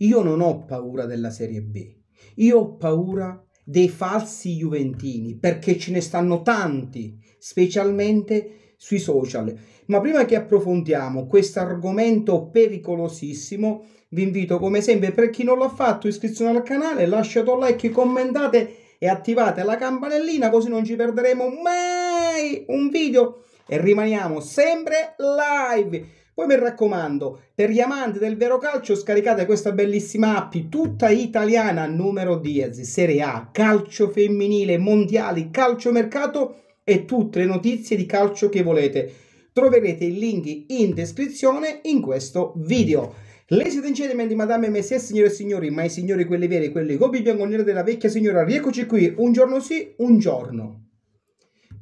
Io non ho paura della Serie B, io ho paura dei falsi juventini perché ce ne stanno tanti, specialmente sui social. Ma prima che approfondiamo questo argomento pericolosissimo, vi invito come sempre per chi non l'ha fatto iscrizione al canale, lasciate un like, commentate e attivate la campanellina così non ci perderemo mai un video e rimaniamo sempre live. Poi mi raccomando, per gli amanti del vero calcio scaricate questa bellissima app tutta italiana numero 10, Serie A, calcio femminile, mondiali, calciomercato e tutte le notizie di calcio che volete. Troverete i link in descrizione in questo video. Lei siete in gentleman e Madame signore e signori, ma i signori quelli veri, quelli gobbi bianco nero della vecchia signora, rieccoci qui, un giorno sì, un giorno.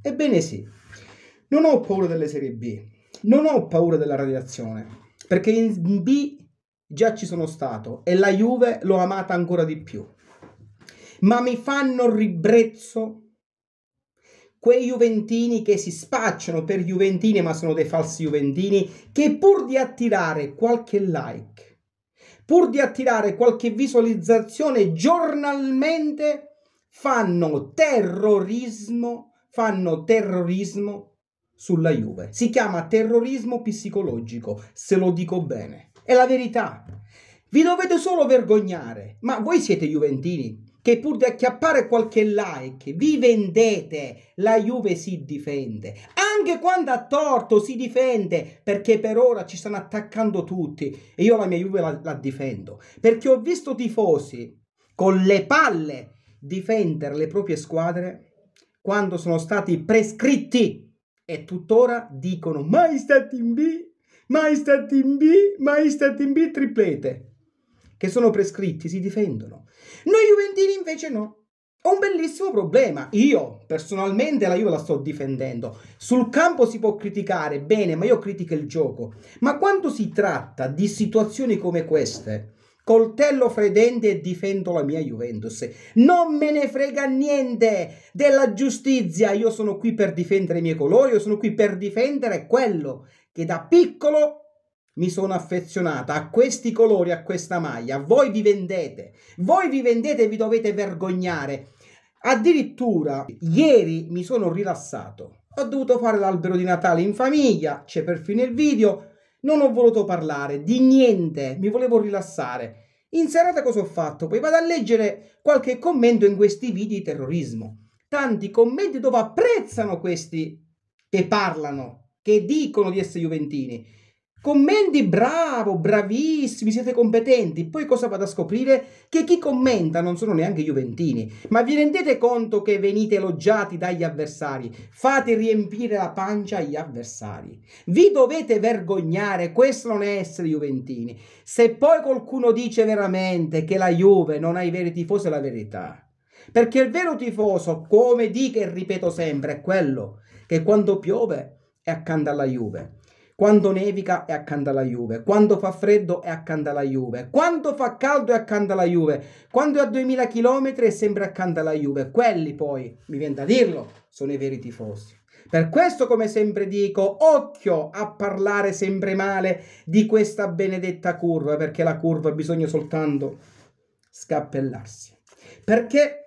Ebbene sì, non ho paura delle serie B, non ho paura della radiazione, perché in B già ci sono stato e la Juve l'ho amata ancora di più. Ma mi fanno ribrezzo quei juventini che si spacciano per juventini ma sono dei falsi juventini che pur di attirare qualche like, pur di attirare qualche visualizzazione giornalmente fanno terrorismo, fanno terrorismo sulla Juve. Si chiama terrorismo psicologico, se lo dico bene. È la verità. Vi dovete solo vergognare, ma voi siete juventini che pur di acchiappare qualche like vi vendete, la Juve si difende. Anche quando ha torto si difende, perché per ora ci stanno attaccando tutti e io la mia Juve la, la difendo, perché ho visto tifosi con le palle difendere le proprie squadre quando sono stati prescritti e tuttora dicono mai stati in B, mai stati in B, mai stati in B triplete, che sono prescritti, si difendono. Noi Juventini invece no. Ho un bellissimo problema. Io personalmente la Juve la sto difendendo. Sul campo si può criticare, bene, ma io critico il gioco. Ma quando si tratta di situazioni come queste, coltello fredente e difendo la mia Juventus. Non me ne frega niente della giustizia, io sono qui per difendere i miei colori, io sono qui per difendere quello che da piccolo mi sono affezionata a questi colori, a questa maglia. Voi vi vendete, voi vi vendete e vi dovete vergognare. Addirittura ieri mi sono rilassato, ho dovuto fare l'albero di Natale in famiglia, c'è perfino il video non ho voluto parlare di niente, mi volevo rilassare. In serata cosa ho fatto? Poi vado a leggere qualche commento in questi video di terrorismo. Tanti commenti dove apprezzano questi che parlano, che dicono di essere juventini Commenti bravo, bravissimi, siete competenti. Poi cosa vado a scoprire? Che chi commenta non sono neanche Juventini. Ma vi rendete conto che venite elogiati dagli avversari? Fate riempire la pancia agli avversari. Vi dovete vergognare, questo non è essere Juventini. Se poi qualcuno dice veramente che la Juve non ha i veri tifosi, è la verità. Perché il vero tifoso, come dico e ripeto sempre, è quello che quando piove è accanto alla Juve quando nevica è accanto alla Juve, quando fa freddo è accanto alla Juve, quando fa caldo è accanto alla Juve, quando è a 2000 km è sempre accanto alla Juve. Quelli poi, mi viene da dirlo, sono i veri tifosi. Per questo, come sempre dico, occhio a parlare sempre male di questa benedetta curva, perché la curva bisogna soltanto scappellarsi. Perché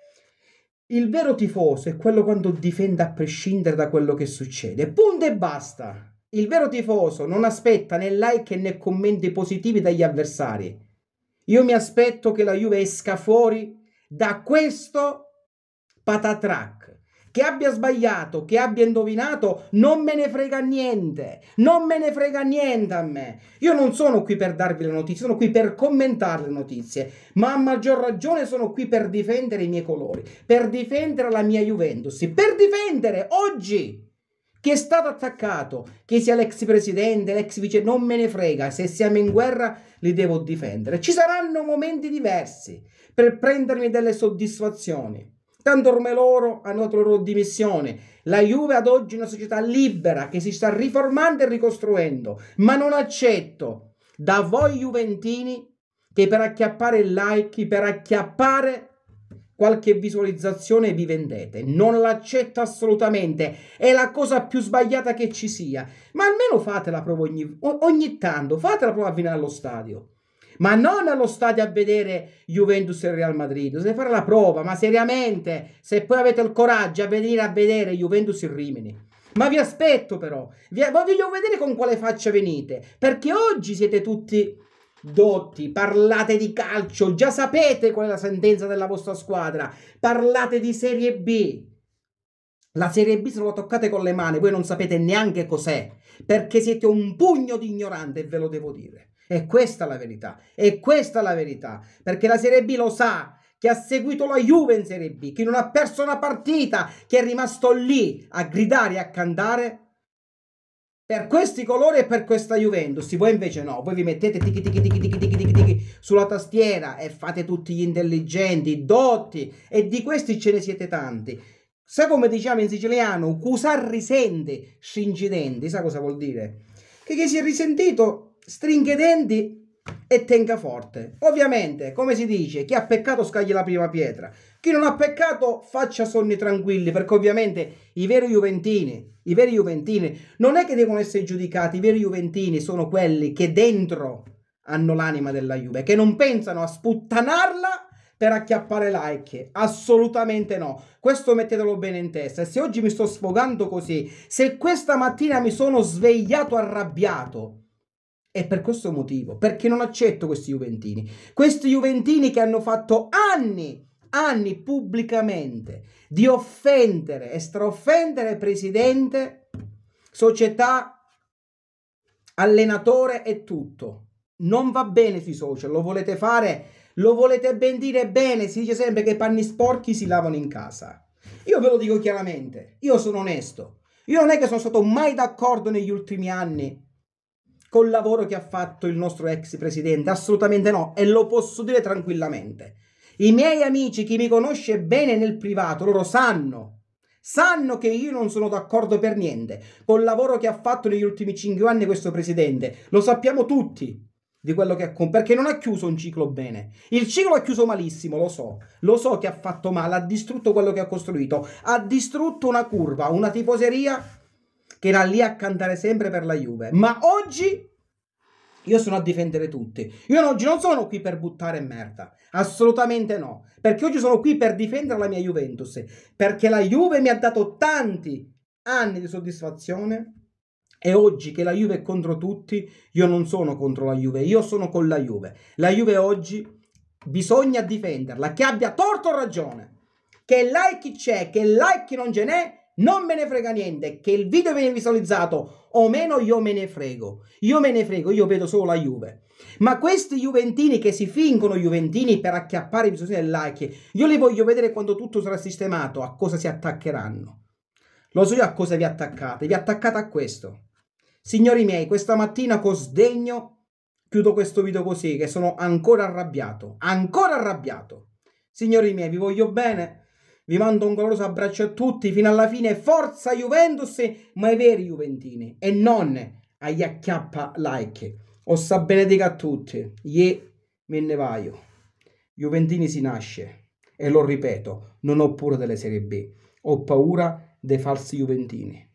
il vero tifoso è quello quando difende a prescindere da quello che succede. Punto e basta. Il vero tifoso non aspetta né like né commenti positivi dagli avversari. Io mi aspetto che la Juve esca fuori da questo patatrack. Che abbia sbagliato, che abbia indovinato, non me ne frega niente. Non me ne frega niente a me. Io non sono qui per darvi le notizie, sono qui per commentare le notizie. Ma a maggior ragione sono qui per difendere i miei colori, per difendere la mia Juventus, per difendere oggi chi è stato attaccato, che sia l'ex presidente, l'ex vice, non me ne frega, se siamo in guerra li devo difendere. Ci saranno momenti diversi per prendermi delle soddisfazioni. Tanto ormai loro hanno dato loro dimissione. La Juve ad oggi è una società libera che si sta riformando e ricostruendo, ma non accetto da voi juventini che per acchiappare il like, per acchiappare qualche visualizzazione vi vendete. Non l'accetto assolutamente. È la cosa più sbagliata che ci sia. Ma almeno fatela prova ogni, ogni tanto. Fatela prova a venire allo stadio. Ma non allo stadio a vedere Juventus e Real Madrid. Dovete fare la prova, ma seriamente. Se poi avete il coraggio a venire a vedere Juventus e Rimini. Ma vi aspetto però. Vi, voglio vedere con quale faccia venite. Perché oggi siete tutti dotti, parlate di calcio, già sapete qual è la sentenza della vostra squadra, parlate di Serie B. La Serie B se lo toccate con le mani, voi non sapete neanche cos'è, perché siete un pugno di ignorante, ve lo devo dire. E questa è la verità, e questa è la verità, perché la Serie B lo sa, che ha seguito la Juve in Serie B, che non ha perso una partita, che è rimasto lì a gridare e a cantare per questi colori e per questa Juventus. Voi invece no, voi vi mettete tic tic tic tic tic tic tic sulla tastiera e fate tutti gli intelligenti, dotti e di questi ce ne siete tanti. Sai come diciamo in siciliano, cusar risente scingi denti, sa cosa vuol dire? Che chi si è risentito stringe denti e tenga forte. Ovviamente, come si dice, chi ha peccato scagli la prima pietra. Chi non ha peccato faccia sonni tranquilli, perché ovviamente i veri Juventini, i veri Juventini non è che devono essere giudicati, i veri Juventini sono quelli che dentro hanno l'anima della Juve, che non pensano a sputtanarla per acchiappare like. Assolutamente no. Questo mettetelo bene in testa. E se oggi mi sto sfogando così, se questa mattina mi sono svegliato arrabbiato, è per questo motivo, perché non accetto questi Juventini. Questi Juventini che hanno fatto anni, anni pubblicamente di offendere e straoffendere presidente, società, allenatore e tutto. Non va bene sui social, lo volete fare, lo volete ben dire bene, si dice sempre che i panni sporchi si lavano in casa. Io ve lo dico chiaramente, io sono onesto. Io non è che sono stato mai d'accordo negli ultimi anni col lavoro che ha fatto il nostro ex presidente? Assolutamente no, e lo posso dire tranquillamente. I miei amici, chi mi conosce bene nel privato, loro sanno sanno che io non sono d'accordo per niente col lavoro che ha fatto negli ultimi cinque anni questo presidente. Lo sappiamo tutti di quello che ha compiuto, perché non ha chiuso un ciclo bene. Il ciclo ha chiuso malissimo, lo so. Lo so che ha fatto male, ha distrutto quello che ha costruito, ha distrutto una curva, una tifoseria che era lì a cantare sempre per la Juve. Ma oggi io sono a difendere tutti. Io oggi non sono qui per buttare merda. Assolutamente no. Perché oggi sono qui per difendere la mia Juventus. Perché la Juve mi ha dato tanti anni di soddisfazione. E oggi che la Juve è contro tutti, io non sono contro la Juve, io sono con la Juve. La Juve oggi bisogna difenderla, che abbia torto o ragione. Che like c'è, che like non ce n'è, non me ne frega niente che il video viene visualizzato o meno, io me ne frego. Io me ne frego, io vedo solo la Juve. Ma questi Juventini che si fingono Juventini per acchiappare i bisogni del like, io li voglio vedere quando tutto sarà sistemato, a cosa si attaccheranno. Lo so io a cosa vi attaccate, vi attaccate a questo. Signori miei, questa mattina con sdegno chiudo questo video così, che sono ancora arrabbiato, ancora arrabbiato. Signori miei, vi voglio bene. Vi mando un caloroso abbraccio a tutti fino alla fine. Forza Juventus, ma i veri Juventini e non agli acchiappa like. Ossa benedica a tutti. Ie me ne vaio. Juventini si nasce e lo ripeto, non ho paura delle Serie B, ho paura dei falsi Juventini.